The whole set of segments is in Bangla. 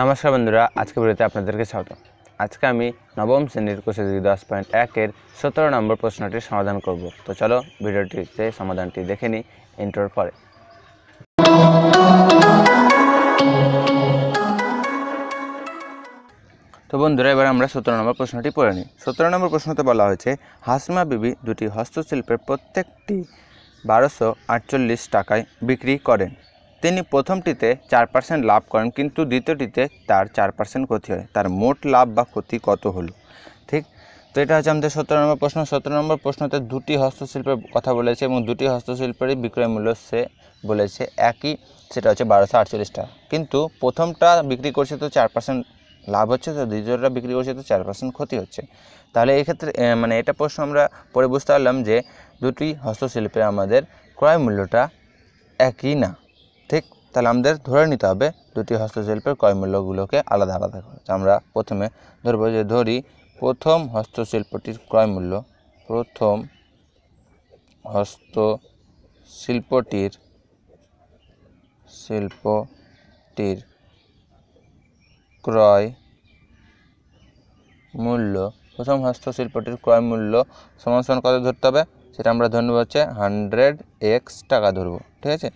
নমস্কার বন্ধুরা আজকে ভিডিওতে আপনাদেরকে স্বাগত আজকে আমি নবম শ্রেণীর কোষে দুই দশ পয়েন্ট একের সতেরো নম্বর প্রশ্নটির সমাধান করব তো চলো ভিডিওটিতে সমাধানটি দেখে নিই ইন্টোর পরে তো বন্ধুরা এবার আমরা সতেরো নম্বর প্রশ্নটি পড়ে নিই সতেরো নম্বর প্রশ্নতে বলা হয়েছে হাসমা বিবি দুটি হস্তশিল্পের প্রত্যেকটি বারোশো আটচল্লিশ টাকায় বিক্রি করেন তিনি প্রথমটিতে চার পার্সেন্ট লাভ করেন কিন্তু দ্বিতীয়টিতে তার চার পার্সেন্ট ক্ষতি হয় তার মোট লাভ বা ক্ষতি কত হলো ঠিক তো এটা হচ্ছে আমাদের সতেরো নম্বর প্রশ্ন সতেরো নম্বর প্রশ্নতে দুটি হস্তশিল্পের কথা বলেছে এবং দুটি হস্তশিল্পেরই বিক্রয় মূল্য সে বলেছে একই সেটা হচ্ছে বারোশো আটচল্লিশ টাকা কিন্তু প্রথমটা বিক্রি করছে তো চার পার্সেন্ট লাভ হচ্ছে তো দ্বিতীয়টা বিক্রি করছে তো চার পার্সেন্ট ক্ষতি হচ্ছে তাহলে এক্ষেত্রে মানে এটা প্রশ্ন আমরা পরে বুঝতে পারলাম যে দুটি হস্তশিল্পে আমাদের ক্রয় মূল্যটা একই না ঠিক তাহলে আমাদের ধরে নিতে হবে দুটি হস্তশিল্পের কয় মূল্যগুলোকে আলাদা আলাদা করে আমরা প্রথমে ধরবো যে ধরি প্রথম হস্তশিল্পটির ক্রয় মূল্য প্রথম হস্তশিল্পটির শিল্পটির ক্রয় মূল্য প্রথম হস্তশিল্পটির ক্রয় মূল্য সমান সমান কত ধরতে হবে সেটা আমরা ধরব হচ্ছে হান্ড্রেড এক্স টাকা ধরবো ঠিক আছে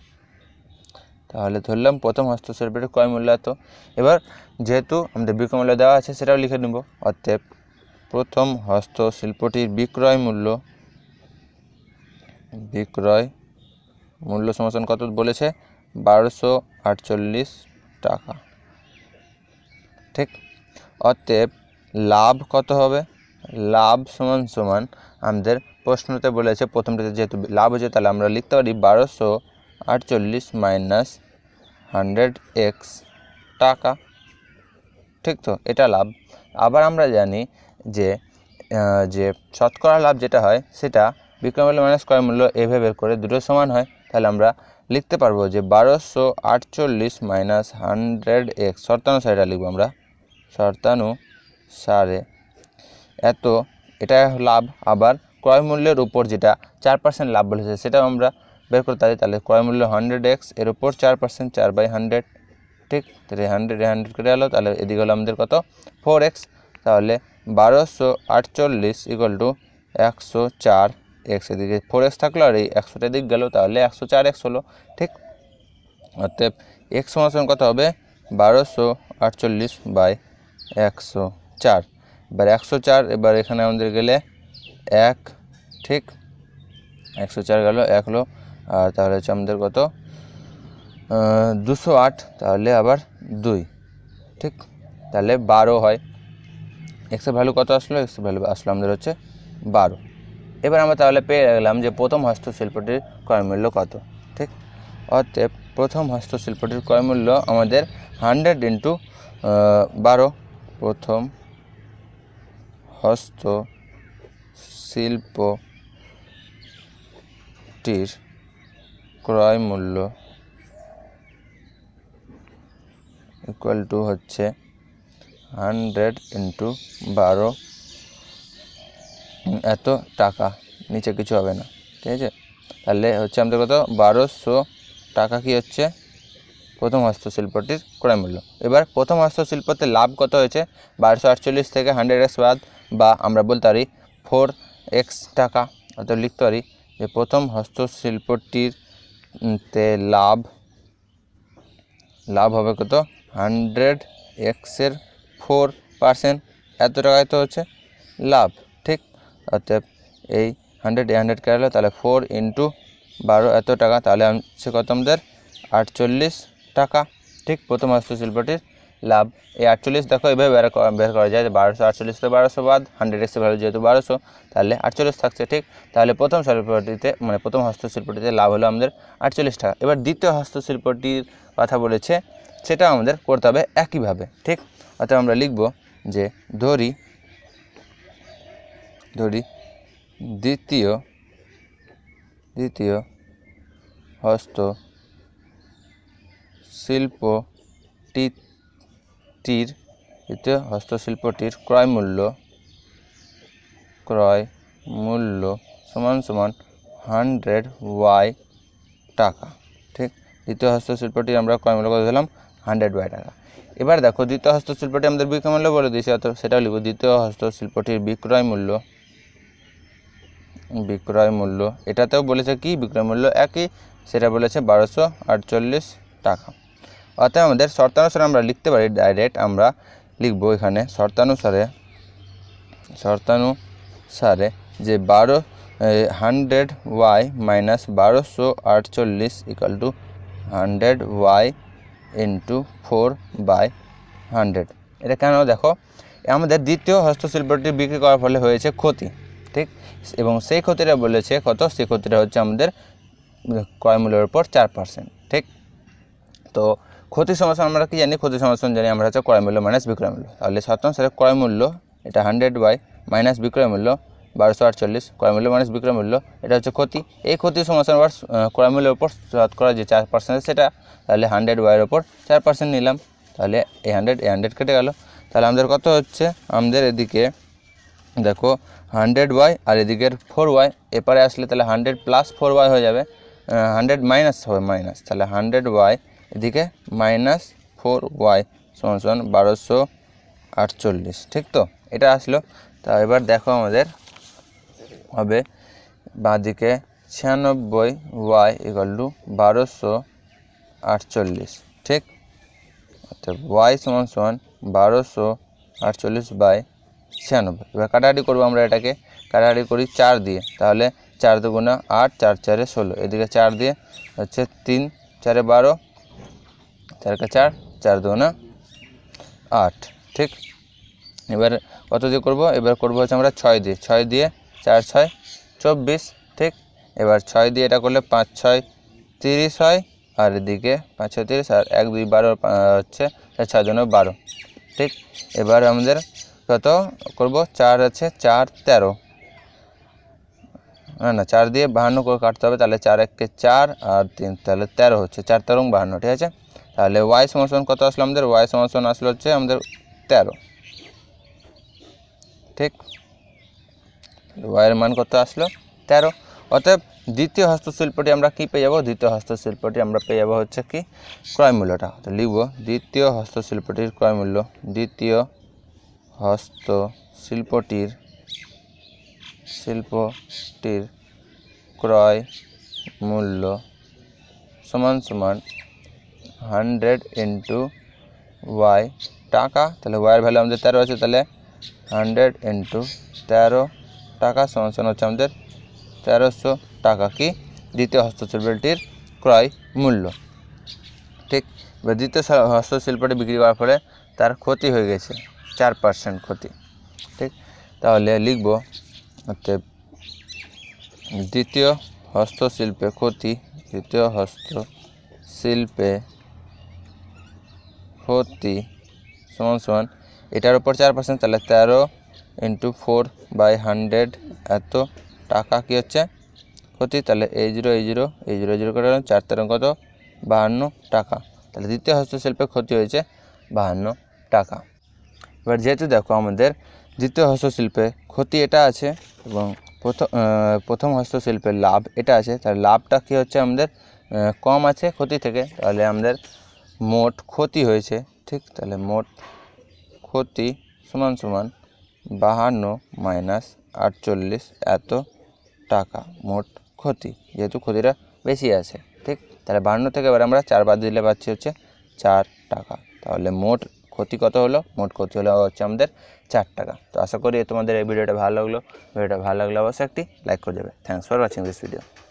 তাহলে ধরলাম প্রথম হস্তশিল্পের কয় মূল্য এত এবার যেহেতু আমাদের বিক্রয় মূল্য দেওয়া আছে সেটাও লিখে নেব অর্থাৎ প্রথম হস্তশিল্পটির বিক্রয় মূল্য বিক্রয় মূল্য সমর্থন কত বলেছে বারোশো আটচল্লিশ টাকা ঠিক অতএব লাভ কত হবে লাভ সমান সমান আমাদের প্রশ্নতে বলেছে প্রথমটাতে যেহেতু লাভ হয়েছে তাহলে আমরা লিখতে পারি বারোশো আটচল্লিশ মাইনাস হান্ড্রেড এক্স টাকা ঠিক তো এটা লাভ আবার আমরা জানি যে যে শতকরা লাভ যেটা হয় সেটা বিক্রয় মূল্য মাইনাস ক্রয় মূল্য এভাবে বের করে দুটো সমান হয় তাহলে আমরা লিখতে পারবো যে বারোশো আটচল্লিশ মাইনাস হান্ড্রেড এক্স এটা লিখবো আমরা শর্তানুসারে এত এটা লাভ আবার ক্রয় মূল্যের উপর যেটা চার পার্সেন্ট লাভ বলেছে সেটাও আমরা বের করতে পারি তাহলে ক্রয় মূল্য হান্ড্রেড এক্স এর উপর চার পার্সেন্ট চার বাই হান্ড্রেড ঠিক তাহলে হান্ড্রেড হান্ড্রেড করে গেলো তাহলে এদিকে হলো আমাদের কত ফোর এক্স তাহলে বারোশো আটচল্লিশ ইকুয়াল টু একশো চার এক্স এদিকে ফোর এক্স থাকলো আর এই একশোটা দিক গেল তাহলে একশো চার এক্স হলো ঠিক অতএব এক্স সমান কত হবে বারোশো আটচল্লিশ বাই একশো চার এবার একশো চার এবার এখানে আমাদের গেলে এক ঠিক একশো চার গেল এক হলো আর তাহলে হচ্ছে আমাদের কত দুশো আট তাহলে আবার দুই ঠিক তাহলে বারো হয় এক্সের ভ্যালু কত আসলো এক্সের ভ্যালু আসলো আমাদের হচ্ছে বারো এবার আমরা তাহলে পেয়ে গেলাম যে প্রথম হস্তশিল্পটির ক্রয়মূল্য কত ঠিক অতএব প্রথম হস্তশিল্পটির ক্রয়মূল্য আমাদের হান্ড্রেড ইন্টু বারো প্রথম হস্ত শিল্পটির ক্রয় মূল্য ইকুয়াল টু হচ্ছে হান্ড্রেড ইন্টু বারো এত টাকা নিচে কিছু হবে না ঠিক আছে তাহলে হচ্ছে আমাদের কত বারোশো টাকা কি হচ্ছে প্রথম হস্তশিল্পটির ক্রয় মূল্য এবার প্রথম হস্তশিল্পতে লাভ কত হয়েছে বারোশো আটচল্লিশ থেকে হান্ড্রেড এক্স বাদ বা আমরা বলতে পারি ফোর এক্স টাকা অর্থাৎ লিখতে পারি যে প্রথম হস্তশিল্পটির তে লাভ লাভ হবে কত হান্ড্রেড এক্সের ফোর পার্সেন্ট এত টাকায় তো হচ্ছে লাভ ঠিক অর্থাৎ এই হান্ড্রেড এই হান্ড্রেড কাটলো তাহলে ফোর ইন্টু বারো এত টাকা তাহলে হচ্ছে কত আমাদের আটচল্লিশ টাকা ঠিক প্রথম হস্তশিল্পটির লাভ এই আটচল্লিশ দেখো এভাবে বের বের করা যায় বারোশো আটচল্লিশ তো বারোশো বাদ হান্ড্রেড এক্সের ভ্যালু যেহেতু বারোশো তাহলে আটচল্লিশ থাকছে ঠিক তাহলে প্রথম শিল্পটিতে মানে প্রথম হস্তশিল্পটিতে লাভ হলো আমাদের আটচল্লিশ টাকা এবার দ্বিতীয় হস্তশিল্পটির কথা বলেছে সেটা আমাদের করতে হবে একইভাবে ঠিক অর্থাৎ আমরা লিখব যে ধরি ধরি দ্বিতীয় দ্বিতীয় হস্ত শিল্পটিতে শিল্পটির এতে হস্তশিল্পটির ক্রয় মূল্য ক্রয় মূল্য সমান সমান হান্ড্রেড ওয়াই টাকা ঠিক দ্বিতীয় হস্তশিল্পটির আমরা ক্রয় মূল্য করে দিলাম হান্ড্রেড ওয়াই টাকা এবার দেখো দ্বিতীয় হস্তশিল্পটি আমাদের বিক্রয় মূল্য বলে দিয়েছে অত সেটাও লিখব দ্বিতীয় হস্তশিল্পটির বিক্রয় মূল্য বিক্রয় মূল্য এটাতেও বলেছে কি বিক্রয় মূল্য একই সেটা বলেছে বারোশো আটচল্লিশ টাকা অর্থাৎ আমাদের শর্তানুসারে আমরা লিখতে পারি ডাইরেক্ট আমরা লিখব এখানে শর্তানুসারে শর্তানুসারে যে বারো হান্ড্রেড ওয়াই মাইনাস বারোশো আটচল্লিশ equal to hundred Y into four by hundred এটা কেন দেখো আমাদের দ্বিতীয় হস্তশিল্পটি বিক্রি করার ফলে হয়েছে ক্ষতি ঠিক এবং সেই ক্ষতিটা বলেছে কত সেই ক্ষতিটা হচ্ছে আমাদের ক্রয় মূল্যের উপর চার পার্সেন্ট ঠিক তো ক্ষতি সমাসন আমরা কি জানি ক্ষতি সমাসন জানি আমরা হচ্ছে ক্রয় মূল্য মাইনাস বিক্রয় মূল্য তাহলে সপ্তম সালে ক্রয় মূল্য এটা হান্ড্রেড বাই মাইনাস বিক্রয় মূল্য বারোশো আটচল্লিশ ক্রয় মূল্য মাইনাস বিক্রয় মূল্য এটা হচ্ছে ক্ষতি এই ক্ষতি সমাসন আবার ক্রয় মূল্যের উপর করা যে চার পার্সেন্ট সেটা তাহলে হান্ড্রেড বাইয়ের ওপর চার পার্সেন্ট নিলাম তাহলে এই হান্ড্রেড এই হান্ড্রেড কেটে গেল তাহলে আমাদের কত হচ্ছে আমাদের এদিকে দেখো হান্ড্রেড ওয়াই আর এদিকের ফোর ওয়াই এপারে আসলে তাহলে হান্ড্রেড প্লাস ফোর ওয়াই হয়ে যাবে হান্ড্রেড মাইনাস হবে মাইনাস তাহলে হান্ড্রেড ওয়াই এদিকে মাইনাস ফোর ওয়াই সমান সমান বারোশো আটচল্লিশ ঠিক তো এটা আসলো তা এবার দেখো আমাদের হবে বাঁদিকে ছিয়ানব্বই ওয়াই ইকাল টু বারোশো আটচল্লিশ ঠিক অর্থাৎ ওয়াই সমান সমান বারোশো আটচল্লিশ বাই ছিয়ানব্বই এবার কাটাহাটি করবো আমরা এটাকে কাটাহাটি করি চার দিয়ে তাহলে চার দুগুণা আট চার চারে ষোলো এদিকে চার দিয়ে হচ্ছে তিন চারে বারো চার কা চার চার দু না আট ঠিক এবার কত দিয়ে করব এবার করব হচ্ছে আমরা ছয় দিয়ে ছয় দিয়ে চার ছয় চব্বিশ ঠিক এবার ছয় দিয়ে এটা করলে পাঁচ ছয় তিরিশ হয় আর এদিকে পাঁচ ছয় তিরিশ আর এক দুই বারো হচ্ছে ছয় জন্য বারো ঠিক এবার আমাদের কত করব চার আছে চার তেরো না না চার দিয়ে বাহান্ন করে কাটতে হবে তাহলে চার এককে চার আর তিন তাহলে তেরো হচ্ছে চার তেরো বাহান্ন ঠিক আছে তাহলে ওয়াই সমাসন কত আসলো আমাদের ওয়াই সমাসন আসলো হচ্ছে আমাদের তেরো ঠিক ওয়াইয়ের মান কত আসলো তেরো অতএব দ্বিতীয় হস্তশিল্পটি আমরা কি পেয়ে যাবো দ্বিতীয় হস্তশিল্পটি আমরা পেয়ে যাব হচ্ছে কি ক্রয়মূল্যটা তো লিখব দ্বিতীয় হস্তশিল্পটির ক্রয়মূল্য দ্বিতীয় হস্তশিল্পটির শিল্পটির ক্রয় মূল্য সমান সমান হান্ড্রেড ইন্টু ওয়াই টাকা তাহলে ওয়াইয়ের ভ্যালু আমাদের তেরো আছে তাহলে হান্ড্রেড ইন্টু তেরো টাকা সমান হচ্ছে আমাদের তেরোশো টাকা কি দ্বিতীয় হস্তশিল্পটির ক্রয় মূল্য ঠিক দ্বিতীয় হস্তশিল্পটি বিক্রি করার ফলে তার ক্ষতি হয়ে গেছে চার পার্সেন্ট ক্ষতি ঠিক তাহলে লিখব দ্বিতীয় হস্তশিল্পে ক্ষতি দ্বিতীয় হস্তশিল্পে ফোরটি সমান সমান এটার উপর চার পার্সেন্ট তাহলে তেরো ইন্টু ফোর বাই হান্ড্রেড এত টাকা কী হচ্ছে ক্ষতি তাহলে এই জিরো এই জিরো এই জিরো জিরো করে চার তেরো কত বাহান্ন টাকা তাহলে দ্বিতীয় হস্তশিল্পে ক্ষতি হয়েছে বাহান্ন টাকা এবার যেহেতু দেখো আমাদের দ্বিতীয় হস্তশিল্পে ক্ষতি এটা আছে এবং প্রথম প্রথম হস্তশিল্পের লাভ এটা আছে তাহলে লাভটা কী হচ্ছে আমাদের কম আছে ক্ষতি থেকে তাহলে আমাদের মোট ক্ষতি হয়েছে ঠিক তাহলে মোট ক্ষতি সমান সমান বাহান্ন মাইনাস আটচল্লিশ এত টাকা মোট ক্ষতি যেহেতু ক্ষতিটা বেশি আছে ঠিক তাহলে বাহান্ন থেকে এবার আমরা চার বাদ দিলে পাচ্ছি হচ্ছে চার টাকা তাহলে মোট ক্ষতি কত হলো মোট ক্ষতি হলো হচ্ছে আমাদের চার টাকা তো আশা করি তোমাদের এই ভিডিওটা ভালো লাগলো ভিডিওটা ভালো লাগলে অবশ্যই একটি লাইক করে দেবে thanks for watching this video